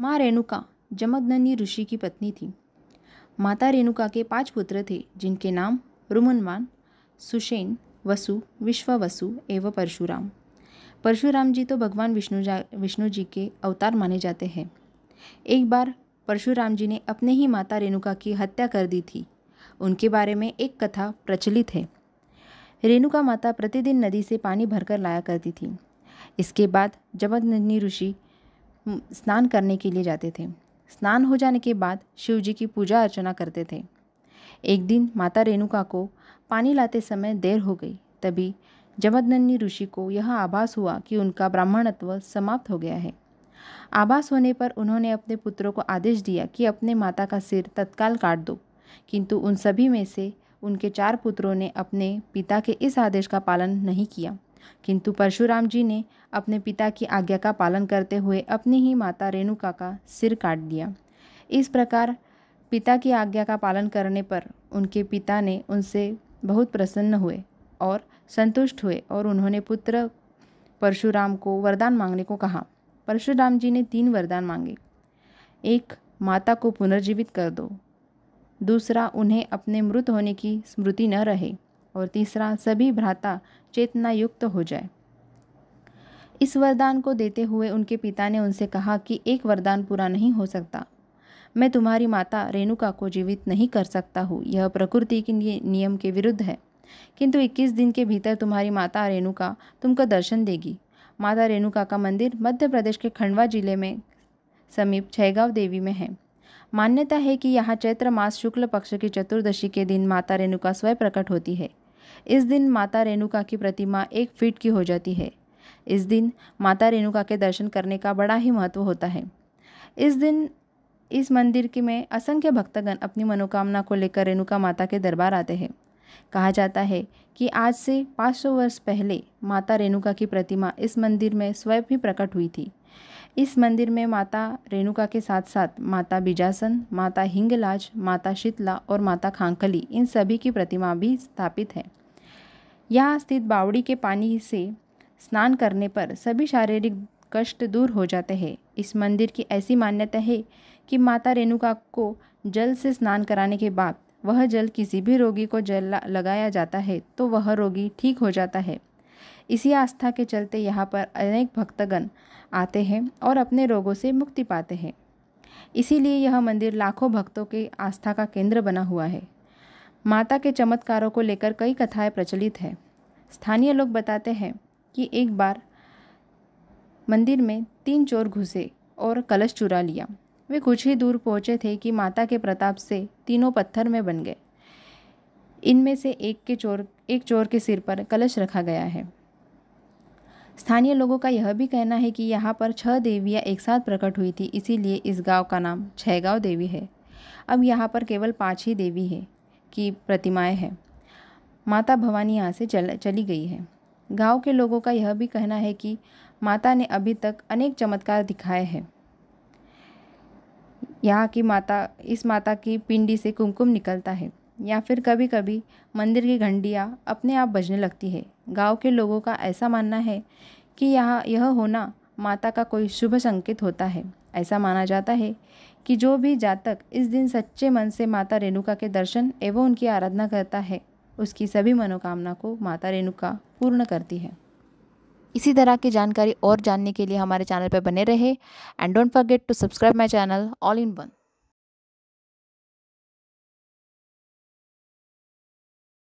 माँ रेणुका जमदनंदी ऋषि की पत्नी थी माता रेणुका के पांच पुत्र थे जिनके नाम रुमनवान सुशेन वसु विश्ववसु एवं परशुराम परशुराम जी तो भगवान विष्णु विष्णु जी के अवतार माने जाते हैं एक बार परशुराम जी ने अपने ही माता रेणुका की हत्या कर दी थी उनके बारे में एक कथा प्रचलित है रेणुका माता प्रतिदिन नदी से पानी भरकर लाया करती थी इसके बाद जमदनंदी ऋषि स्नान करने के लिए जाते थे स्नान हो जाने के बाद शिव जी की पूजा अर्चना करते थे एक दिन माता रेणुका को पानी लाते समय देर हो गई तभी जमदनन्नी ऋषि को यह आभास हुआ कि उनका ब्राह्मणत्व समाप्त हो गया है आभास होने पर उन्होंने अपने पुत्रों को आदेश दिया कि अपने माता का सिर तत्काल काट दो किंतु उन सभी में से उनके चार पुत्रों ने अपने पिता के इस आदेश का पालन नहीं किया किंतु परशुराम जी ने अपने पिता की आज्ञा का पालन करते हुए अपनी ही माता रेणुका का सिर काट दिया इस प्रकार पिता की आज्ञा का पालन करने पर उनके पिता ने उनसे बहुत प्रसन्न हुए और संतुष्ट हुए और उन्होंने पुत्र परशुराम को वरदान मांगने को कहा परशुराम जी ने तीन वरदान मांगे एक माता को पुनर्जीवित कर दो दूसरा उन्हें अपने मृत होने की स्मृति न रहे और तीसरा सभी भ्राता चेतना युक्त हो जाए इस वरदान को देते हुए उनके पिता ने उनसे कहा कि एक वरदान पूरा नहीं हो सकता मैं तुम्हारी माता रेणुका को जीवित नहीं कर सकता हूँ यह प्रकृति के नियम के विरुद्ध है किंतु 21 दिन के भीतर तुम्हारी माता रेणुका तुमको दर्शन देगी माता रेणुका का मंदिर मध्य प्रदेश के खंडवा जिले में समीप छैगांव देवी में है मान्यता है कि यहाँ चैत्र मास शुक्ल पक्ष की चतुर्दशी के दिन माता रेणुका स्वयं प्रकट होती है इस दिन माता रेणुका की प्रतिमा एक फीट की हो जाती है इस दिन माता रेणुका के दर्शन करने का बड़ा ही महत्व होता है इस दिन इस मंदिर के में असंख्य भक्तगण अपनी मनोकामना को लेकर रेणुका माता के दरबार आते हैं कहा जाता है कि आज से 500 वर्ष पहले माता रेणुका की प्रतिमा इस मंदिर में स्वयं ही प्रकट हुई थी इस मंदिर में माता रेणुका के साथ साथ माता बिजासन माता हिंगलाज माता शीतला और माता खांकली इन सभी की प्रतिमा भी स्थापित है यहाँ स्थित बावड़ी के पानी से स्नान करने पर सभी शारीरिक कष्ट दूर हो जाते हैं इस मंदिर की ऐसी मान्यता है कि माता रेणुका को जल से स्नान कराने के बाद वह जल किसी भी रोगी को जल लगाया जाता है तो वह रोगी ठीक हो जाता है इसी आस्था के चलते यहाँ पर अनेक भक्तगण आते हैं और अपने रोगों से मुक्ति पाते हैं इसीलिए यह मंदिर लाखों भक्तों के आस्था का केंद्र बना हुआ है माता के चमत्कारों को लेकर कई कथाएं प्रचलित हैं स्थानीय लोग बताते हैं कि एक बार मंदिर में तीन चोर घुसे और कलश चुरा लिया वे कुछ ही दूर पहुंचे थे कि माता के प्रताप से तीनों पत्थर में बन गए इनमें से एक के चोर एक चोर के सिर पर कलश रखा गया है स्थानीय लोगों का यह भी कहना है कि यहाँ पर छह देवियाँ एक साथ प्रकट हुई थी इसीलिए इस गांव का नाम गाँव देवी है अब यहाँ पर केवल पाँच ही देवी है की प्रतिमाएँ हैं माता भवानी यहाँ से चल चली गई है गांव के लोगों का यह भी कहना है कि माता ने अभी तक अनेक चमत्कार दिखाए हैं यहाँ की माता इस माता की पिंडी से कुमकुम निकलता है या फिर कभी कभी मंदिर की घंटियाँ अपने आप बजने लगती है गांव के लोगों का ऐसा मानना है कि यहाँ यह होना माता का कोई शुभ संकेत होता है ऐसा माना जाता है कि जो भी जातक इस दिन सच्चे मन से माता रेणुका के दर्शन एवं उनकी आराधना करता है उसकी सभी मनोकामना को माता रेणुका पूर्ण करती है इसी तरह की जानकारी और जानने के लिए हमारे चैनल पर बने रहे and don't forget to subscribe my channel all in one